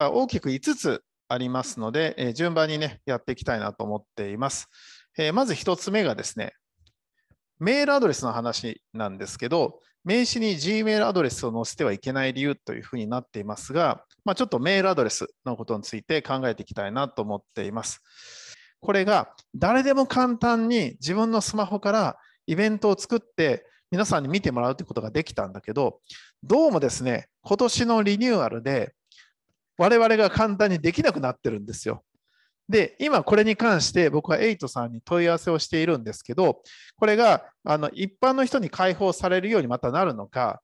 大きく5つありますので、え順番にね、やっていきたいなと思っています。えまず1つ目がですね、メールアドレスの話なんですけど、名刺に Gmail アドレスを載せてはいけない理由というふうになっていますが、まあ、ちょっとメールアドレスのことについて考えていきたいなと思っています。これが誰でも簡単に自分のスマホからイベントを作って皆さんに見てもらうということができたんだけど、どうもですね、今年のリニューアルで我々が簡単にできなくなってるんですよ。で、今これに関して僕はエイトさんに問い合わせをしているんですけど、これがあの一般の人に解放されるようにまたなるのか、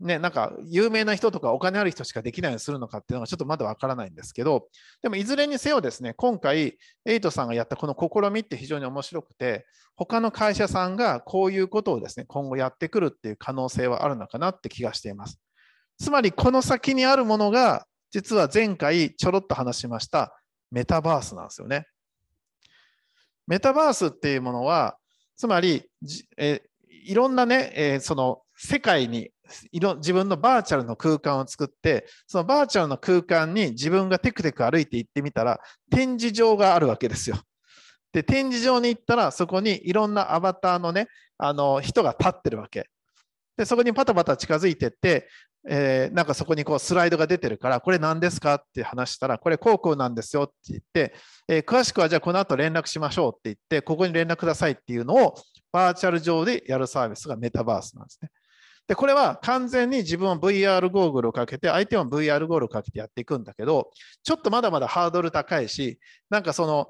ね、なんか有名な人とかお金ある人しかできないようにするのかっていうのがちょっとまだわからないんですけど、でもいずれにせよですね、今回、エイトさんがやったこの試みって非常に面白くて、他の会社さんがこういうことをですね、今後やってくるっていう可能性はあるのかなって気がしています。つまりこの先にあるものが実は前回ちょろっと話しましたメタバースなんですよね。メタバースっていうものは、つまり、えいろんなね、えその世界にいろ自分のバーチャルの空間を作って、そのバーチャルの空間に自分がテクテク歩いて行ってみたら、展示場があるわけですよ。で、展示場に行ったら、そこにいろんなアバターのね、あの人が立ってるわけ。で、そこにパタパタ近づいてって、えー、なんかそこにこうスライドが出てるから、これ何ですかって話したら、これこうこうなんですよって言って、えー、詳しくはじゃあこの後連絡しましょうって言って、ここに連絡くださいっていうのをバーチャル上でやるサービスがメタバースなんですね。で、これは完全に自分は VR ゴーグルをかけて、相手は VR ゴーグルをかけてやっていくんだけど、ちょっとまだまだハードル高いし、なんかその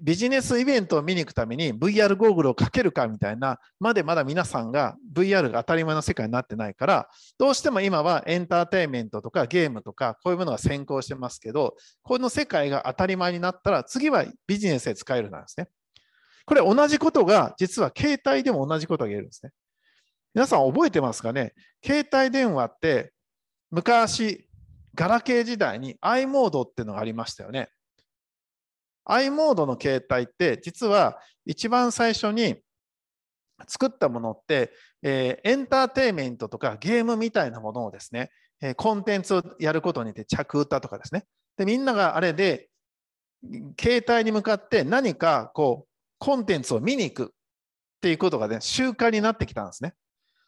ビジネスイベントを見に行くために VR ゴーグルをかけるかみたいなまでまだ皆さんが VR が当たり前の世界になってないからどうしても今はエンターテインメントとかゲームとかこういうものが先行してますけどこの世界が当たり前になったら次はビジネスで使えるなんですね。これ同じことが実は携帯でも同じことが言えるんですね。皆さん覚えてますかね携帯電話って昔ガラケー時代に i モードっていうのがありましたよね。i モードの携帯って実は一番最初に作ったものって、えエンターテイメントとかゲームみたいなものをですね、えコンテンツをやることによって着歌とかですねでみんながあれで携帯に向かって何かこうコンテンツを見に行くっていうことがね習慣になってきたんですね。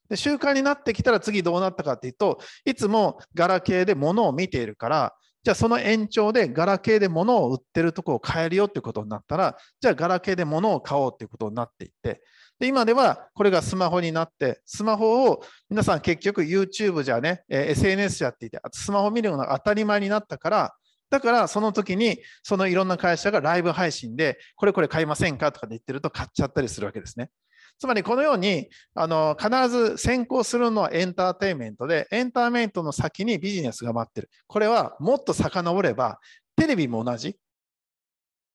で習慣になってきたら次どうなったかっていうといつもガラケーで物を見ているからじゃあその延長でガラケーで物を売ってるとこを買えるよってことになったら、じゃあガラケーで物を買おうっていうことになっていって、で今ではこれがスマホになって、スマホを皆さん結局 YouTube じゃね、SNS やっていて、スマホ見るのが当たり前になったから、だからその時にそのいろんな会社がライブ配信でこれこれ買いませんかとかで言ってると買っちゃったりするわけですね。つまりこのようにあの必ず先行するのはエンターテインメントでエンターメントの先にビジネスが待ってるこれはもっと遡ればテレビも同じ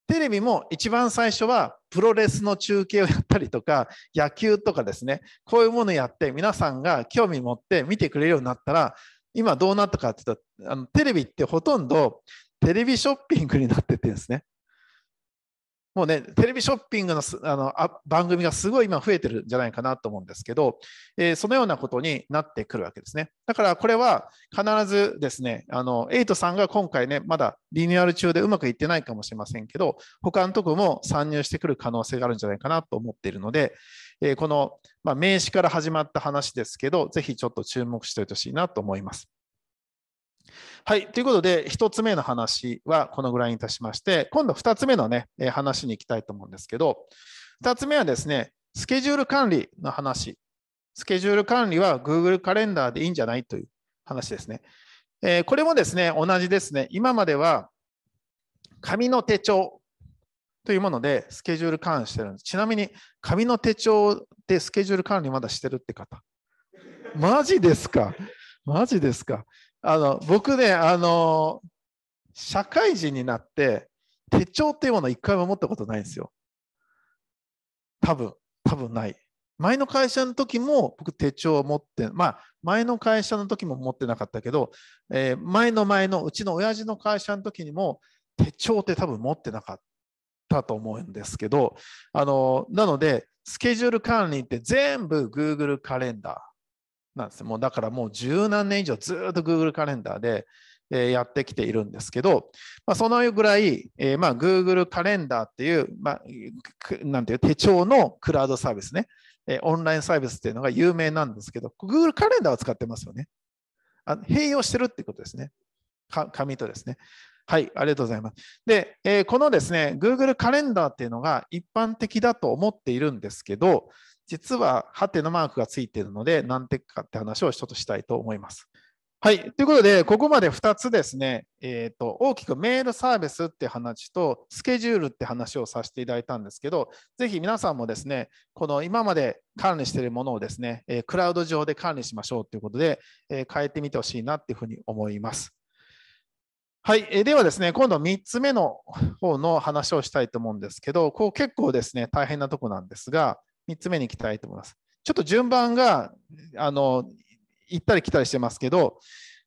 テレビも一番最初はプロレスの中継をやったりとか野球とかですねこういうものやって皆さんが興味持って見てくれるようになったら今どうなったかっていったあのテレビってほとんどテレビショッピングになっててですねもうね、テレビショッピングのあの番組がすごい今増えてるんじゃないかなと思うんですけど、えー、そのようなことになってくるわけですね。だからこれは必ずですね、あのエイトさんが今回ね、まだリニューアル中でうまくいってないかもしれませんけど、他のとこも参入してくる可能性があるんじゃないかなと思っているので、えー、この、まあ、名刺から始まった話ですけど、ぜひちょっと注目しておいてほしいなと思います。はい。ということで、1つ目の話はこのぐらいにいたしまして、今度2つ目のね、話に行きたいと思うんですけど、2つ目はですね、スケジュール管理の話。スケジュール管理は Google カレンダーでいいんじゃないという話ですね。えこれもですね、同じですね。今までは紙の手帳というものでスケジュール管理してるんです。ちなみに紙の手帳でスケジュール管理まだしてるって方。マジですかマジですかあの僕ねあの社会人になって手帳っていうものを一回も持ったことないんですよ多分多分ない前の会社の時も僕手帳を持ってまあ前の会社の時も持ってなかったけど、えー、前の前のうちの親父の会社の時にも手帳って多分持ってなかったと思うんですけどあのなのでスケジュール管理って全部 Google カレンダー。なんですもうだからもう十何年以上ずっと Google カレンダーで、えやってきているんですけど、まあ、そのぐらい、えー、まあ Google カレンダーっていう、まあ、なんていう手帳のクラウドサービスね、えオンラインサービスっていうのが有名なんですけど、Google カレンダーを使ってますよね。あ併用してるってことですね。紙とですね。はい、ありがとうございます。で、えー、このですね、Google カレンダーっていうのが一般的だと思っているんですけど、実はハテのマークがついているので何点かって話をちょっとしたいと思います。はい。ということで、ここまで2つですね、えーと、大きくメールサービスって話と、スケジュールって話をさせていただいたんですけど、ぜひ皆さんもですね、この今まで管理しているものをですね、えクラウド上で管理しましょうということで、え変えてみてほしいなっていうふうに思います。はい、えではですね、今度3つ目の方の話をしたいと思うんですけど、こう結構ですね、大変なとこなんですが、3つ目に行きたいと思います。ちょっと順番が、あの、行ったり来たりしてますけど、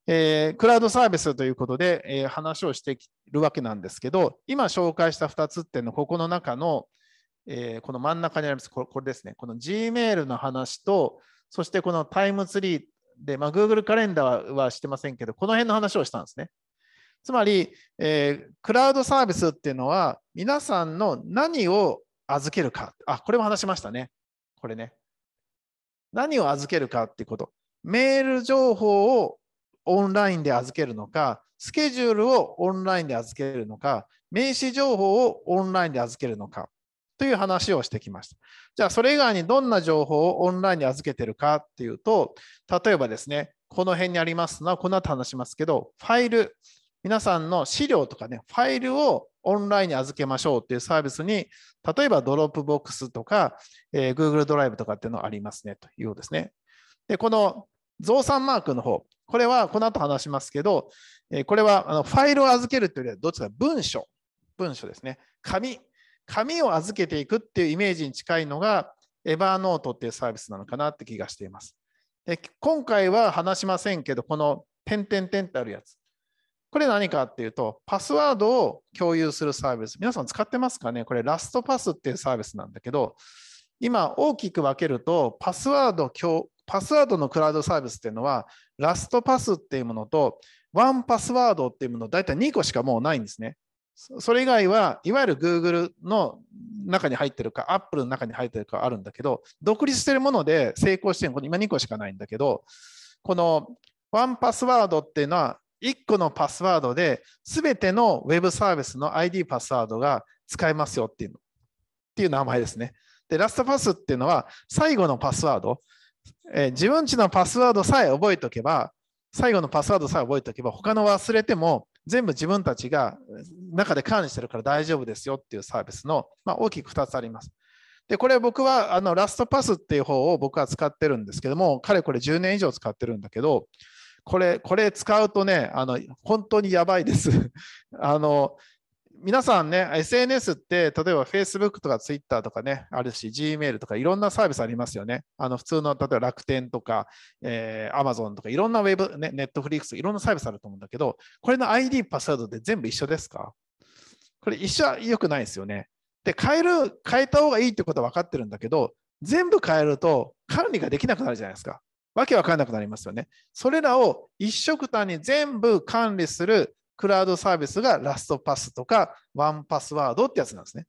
えー、クラウドサービスということで、えー、話をしてきるわけなんですけど、今紹介した2つっていうのここの中の、えー、この真ん中にありますこ、これですね、この Gmail の話と、そしてこのタイムツリーで、まあ、Google カレンダーはしてませんけど、この辺の話をしたんですね。つまり、えー、クラウドサービスっていうのは、皆さんの何を預けるか、あ、これも話しましたね。これね。何を預けるかってこと。メール情報をオンラインで預けるのか、スケジュールをオンラインで預けるのか、名刺情報をオンラインで預けるのかという話をしてきました。じゃあ、それ以外にどんな情報をオンラインで預けてるかっていうと、例えばですね、この辺にありますのは、この後話しますけど、ファイル、皆さんの資料とかね、ファイルをオンラインに預けましょうっていうサービスに、例えばドロップボックスとか、えー、Google ドライブとかっていうのありますねというようですね。で、この増産マークの方、これはこの後話しますけど、えこれはあのファイルを預けるというよりは、どっちか文書、文書ですね。紙、紙を預けていくっていうイメージに近いのが、エバーノートっていうサービスなのかなって気がしています。で今回は話しませんけど、この点々点ってあるやつ。これ何かっていうと、パスワードを共有するサービス。皆さん使ってますかねこれ、ラストパスっていうサービスなんだけど、今、大きく分けると、パスワード共、パスワードのクラウドサービスっていうのは、ラストパスっていうものと、ワンパスワードっていうもの、大体2個しかもうないんですね。それ以外はいわゆる Google の中に入ってるか Apple の中に入ってるかあるんだけど独立してるもので成功してるの今2個しかないんだけどこのワンパスワードっていうのは1個のパスワードで全てのウェブサービスの ID パスワードが使えますよっていうっていう名前ですね。で、ラストパスっていうのは最後のパスワード、えー、自分ちのパスワードさえ覚えておけば、最後のパスワードさえ覚えておけば、他の忘れても全部自分たちが中で管理してるから大丈夫ですよっていうサービスの、まあ、大きく2つあります。で、これ僕はあのラストパスっていう方を僕は使ってるんですけども、かれこれ10年以上使ってるんだけど、これ、これ使うとね、あの本当にやばいです あの皆さんね、SNS って、例えば Facebook とか Twitter とかね、あるし、Gmail とかいろんなサービスありますよね。あの普通の、例えば楽天とか、えー、Amazon とかいろんなウェブ、ね、Netflix、いろんなサービスあると思うんだけど、これの ID、パスワードで全部一緒ですかこれ一緒は良くないですよね。で、変える、変えた方がいいってことは分かってるんだけど、全部変えると管理ができなくなるじゃないですか。わけわかんなくなりますよね。それらを一色単に全部管理するクラウドサービスがラストパスとかワンパスワードってやつなんですね。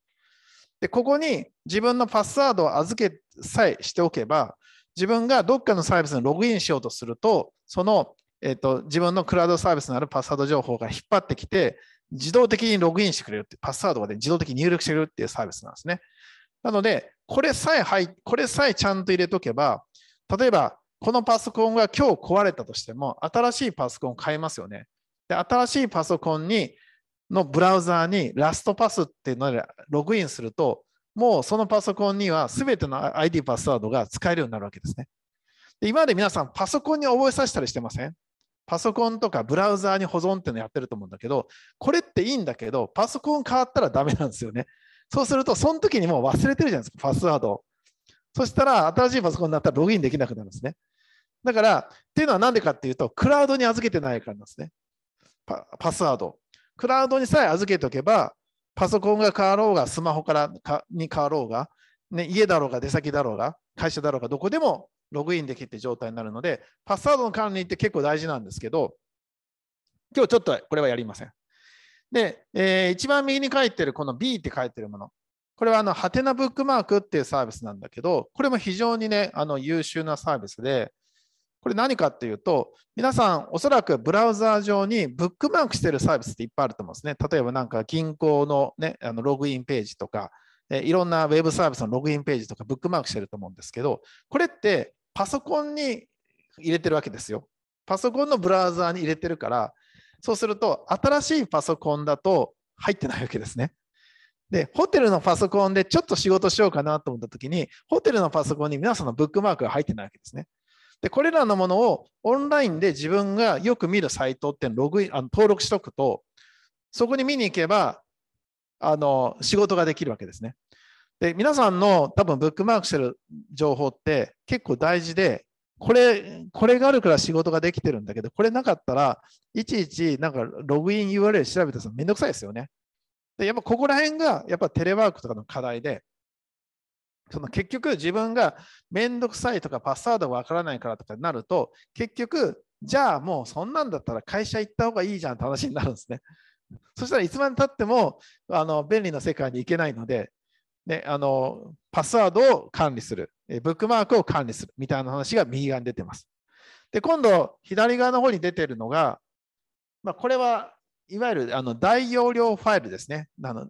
で、ここに自分のパスワードを預けさえしておけば、自分がどっかのサービスにログインしようとすると、その、えーと、自分のクラウドサービスのあるパスワード情報が引っ張ってきて、自動的にログインしてくれるって、パスワードが、ね、自動的に入力してくれるっていうサービスなんですね。なので、これさえい、これさえちゃんと入れとけば、例えばこのパソコンが今日壊れたとしても、新しいパソコンを買いますよね。で、新しいパソコンに、のブラウザーにラストパスっていうのでログインすると、もうそのパソコンには全ての ID パスワードが使えるようになるわけですね。で今まで皆さんパソコンに覚えさせたりしてませんパソコンとかブラウザーに保存っていうのやってると思うんだけど、これっていいんだけど、パソコン変わったらダメなんですよね。そうすると、その時にもう忘れてるじゃないですか、パスワードを。そしたら、新しいパソコンになったらログインできなくなるんですね。だから、っていうのはなんでかっていうと、クラウドに預けてないからなんですね。パスワード。クラウドにさえ預けておけば、パソコンが変わろうが、スマホからに変わろうが、ね、家だろうが、出先だろうが、会社だろうが、どこでもログインできるって状態になるので、パスワードの管理って結構大事なんですけど、今日ちょっとこれはやりません。で、えー、一番右に書いてるこの B って書いてるもの。これはあの、ハテナブックマークっていうサービスなんだけど、これも非常にね、あの優秀なサービスで、これ何かっていうと、皆さんおそらくブラウザー上にブックマークしてるサービスっていっぱいあると思うんですね。例えばなんか銀行の,、ね、あのログインページとか、えいろんなウェブサービスのログインページとかブックマークしてると思うんですけど、これってパソコンに入れてるわけですよ。パソコンのブラウザーに入れてるから、そうすると新しいパソコンだと入ってないわけですね。で、ホテルのパソコンでちょっと仕事しようかなと思った時に、ホテルのパソコンに皆さんのブックマークが入ってないわけですね。で、これらのものをオンラインで自分がよく見るサイトってログインあの登録しとくと、そこに見に行けばあの仕事ができるわけですね。で、皆さんの多分ブックマークしてる情報って結構大事で、これ、これがあるから仕事ができてるんだけど、これなかったらいちいちなんかログイン URL 調べてめんどくさいですよね。で、やっぱここら辺がやっぱテレワークとかの課題で、その結局自分がめんどくさいとかパスワードわからないからとかになると結局じゃあもうそんなんだったら会社行った方がいいじゃんって話になるんですね。そしたらいつまでたってもあの便利な世界に行けないので、ね、あのパスワードを管理する、ブックマークを管理するみたいな話が右側に出てます。で、今度左側の方に出てるのが、まあ、これはいわゆるあの大容量ファイルですね。あの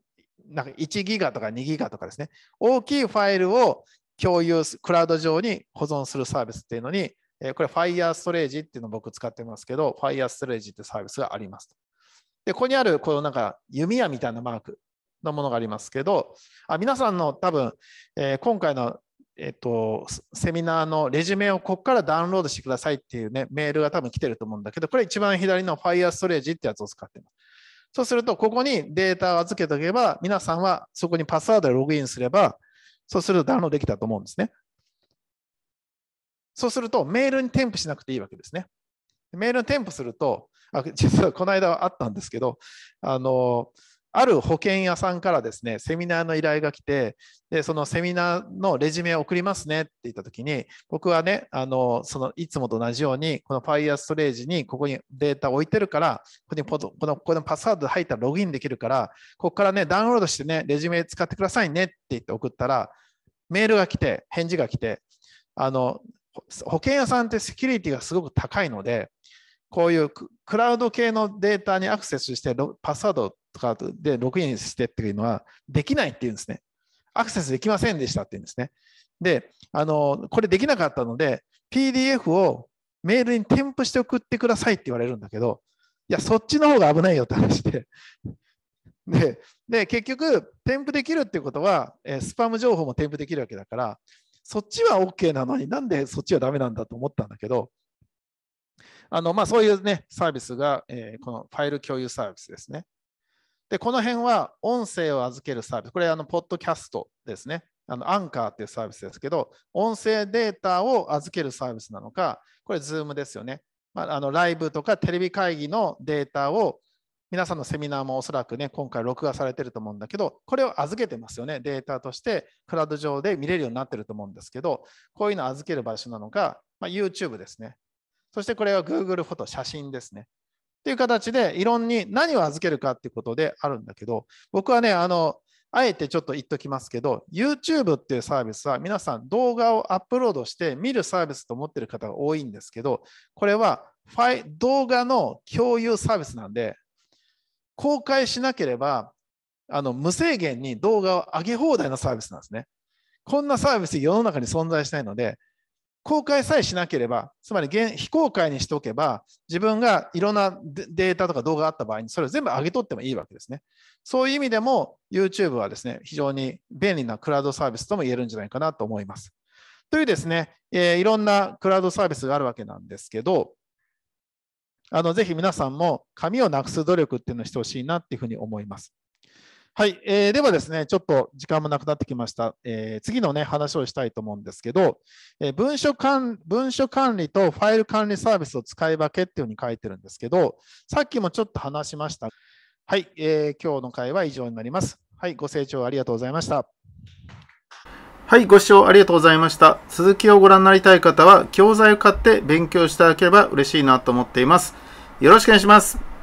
なんか1ギガとか2ギガとかですね、大きいファイルを共有す、クラウド上に保存するサービスっていうのに、えこれ Fire Storage っていうのを僕使ってますけど、Fire Storage ってサービスがあります。と。で、ここにある、このなんか弓矢みたいなマークのものがありますけど、あ皆さんの多分、え今回のえっと、セミナーのレジュメをここからダウンロードしてくださいっていうね、メールが多分来てると思うんだけど、これ一番左の Fire Storage ってやつを使ってます。そうすると、ここにデータを預けておけば、皆さんはそこにパスワードでログインすれば、そうするとダウンロードできたと思うんですね。そうすると、メールに添付しなくていいわけですね。メールに添付すると、あ実はこの間あったんですけど、あの、ある保険屋さんからですね、セミナーの依頼が来て、で、そのセミナーのレジュメを送りますねって言った時に、僕はね、あの、その、いつもと同じように、この Fire ストレージにここにデータを置いてるから、ここにポド、この、ここのパスワード入ったらログインできるから、ここからね、ダウンロードしてね、レジュメ使ってくださいねって言って送ったら、メールが来て、返事が来て、あの、保険屋さんってセキュリティがすごく高いので、こういうクラウド系のデータにアクセスしてパスワードをとかでログインしてっていうのはできないって言うんですね。アクセスできませんでしたって言うんですね。で、あのこれできなかったので、PDF をメールに添付して送ってくださいって言われるんだけど、いや、そっちの方が危ないよって話で。で、で結局、添付できるってことは、えスパム情報も添付できるわけだから、そっちは OK なのになんでそっちはダメなんだと思ったんだけど、あのまあ、そういう、ね、サービスが、えー、このファイル共有サービスですね。で、この辺は音声を預けるサービス、これ、あの、ポッドキャストですね。あの、アンカーっていうサービスですけど、音声データを預けるサービスなのか、これ、ズームですよね。まあ、あのライブとかテレビ会議のデータを、皆さんのセミナーもおそらくね、今回録画されてると思うんだけど、これを預けてますよね。データとして、クラウド上で見れるようになってると思うんですけど、こういうの預ける場所なのか、まあ、YouTube ですね。そしてこれは Google フォト、写真ですね。っていう形で、異論に何を預けるかっていうことであるんだけど、僕はね、あの、あえてちょっと言っときますけど、YouTube っていうサービスは皆さん動画をアップロードして見るサービスと思ってる方が多いんですけど、これはファイ動画の共有サービスなんで、公開しなければあの無制限に動画を上げ放題のサービスなんですね。こんなサービス世の中に存在しないので、公開さえしなければ、つまり非公開にしておけば、自分がいろんなデータとか動画があった場合に、それを全部上げとってもいいわけですね。そういう意味でも、YouTube はですね、非常に便利なクラウドサービスとも言えるんじゃないかなと思います。というですね、えいろんなクラウドサービスがあるわけなんですけど、あのぜひ皆さんも紙をなくす努力っていうのをしてほしいなっていうふうに思います。はい、えー、ではですね、ちょっと時間もなくなってきました。えー、次のね、話をしたいと思うんですけど、えー、文書管文書管理とファイル管理サービスを使い分けっていうふうに書いてるんですけど、さっきもちょっと話しました。はい、えー、今日の会は以上になります。はい、ご清聴ありがとうございました。はい、ご視聴ありがとうございました。続きをご覧になりたい方は、教材を買って勉強していただければ嬉しいなと思っています。よろしくお願いします。